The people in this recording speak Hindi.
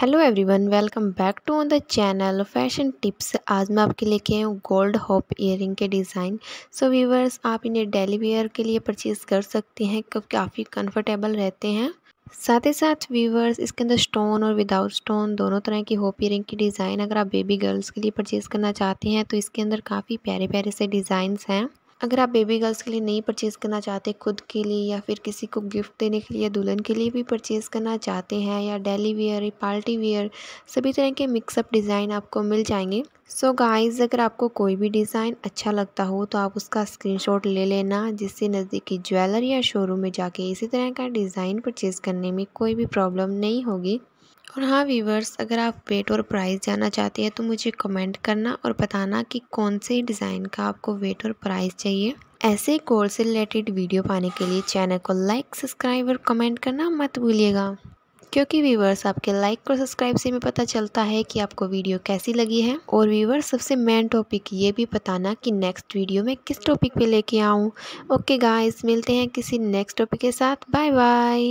hello everyone welcome back to on the channel fashion tips आज मैं आपके लेके आई हूँ गोल्ड होप ईयरिंग के डिज़ाइन सो व्यूवर्स आप इन्हें डेली वेयर के लिए परचेज़ कर सकते हैं क्योंकि काफ़ी कंफर्टेबल रहते हैं साथ ही साथ व्यूवर्स इसके अंदर स्टोन और विदाउट स्टोन दोनों तरह की होप ईयरिंग की डिज़ाइन अगर आप बेबी गर्ल्स के लिए परचेज़ करना चाहते हैं तो इसके अंदर काफ़ी प्यारे प्यारे से डिज़ाइंस हैं अगर आप बेबी गर्ल्स के लिए नहीं परचेज़ करना चाहते खुद के लिए या फिर किसी को गिफ्ट देने के लिए दुल्हन के लिए भी परचेज़ करना चाहते हैं या डेली वेयर पार्टी वेयर सभी तरह के मिक्सअप डिज़ाइन आपको मिल जाएंगे सो so गाइस अगर आपको कोई भी डिज़ाइन अच्छा लगता हो तो आप उसका स्क्रीनशॉट ले लेना जिससे नज़दीकी ज्वेलर या शोरूम में जाके इसी तरह का डिज़ाइन परचेज़ करने में कोई भी प्रॉब्लम नहीं होगी और हाँ वीवर्स अगर आप वेट और प्राइस जानना चाहते हैं तो मुझे कमेंट करना और बताना कि कौन से डिज़ाइन का आपको वेट और प्राइस चाहिए ऐसे कोर्स से रिलेटेड वीडियो पाने के लिए चैनल को लाइक सब्सक्राइब और कमेंट करना मत भूलिएगा क्योंकि वीवर्स आपके लाइक और सब्सक्राइब से हमें पता चलता है कि आपको वीडियो कैसी लगी है और वीवर्स सबसे मेन टॉपिक ये भी बताना कि नेक्स्ट वीडियो में किस टॉपिक पे लेके आऊँ ओके गाइस मिलते हैं किसी नेक्स्ट टॉपिक के साथ बाय बाय